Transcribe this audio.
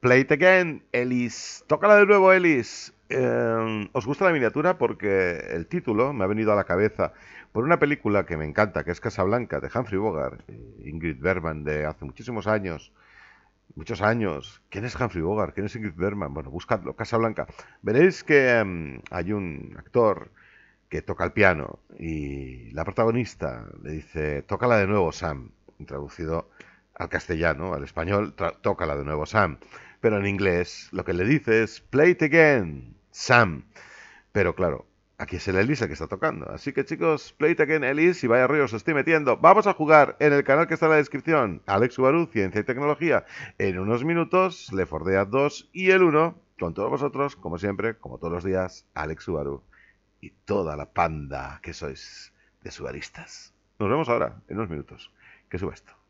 Play it again, Elis. Tócala de nuevo, Elis. Em, ¿Os gusta la miniatura? Porque el título me ha venido a la cabeza por una película que me encanta, que es Casablanca, de Humphrey Bogart, Ingrid Berman, de hace muchísimos años. Muchos años. ¿Quién es Humphrey Bogart? ¿Quién es Ingrid Berman? Bueno, buscadlo, Casablanca. Veréis que em, hay un actor que toca el piano y la protagonista le dice, tócala de nuevo, Sam, traducido al castellano, al español, tócala de nuevo Sam. Pero en inglés lo que le dice es play it again, Sam. Pero claro, aquí es el Elisa que está tocando. Así que chicos, play it again Elise y vaya río, os estoy metiendo. Vamos a jugar en el canal que está en la descripción. Alex Subaru, Ciencia y Tecnología. En unos minutos, Le Fordea 2 y el 1. Con todos vosotros, como siempre, como todos los días, Alex Subaru. y toda la panda que sois de subaristas. Nos vemos ahora, en unos minutos. Que suba esto.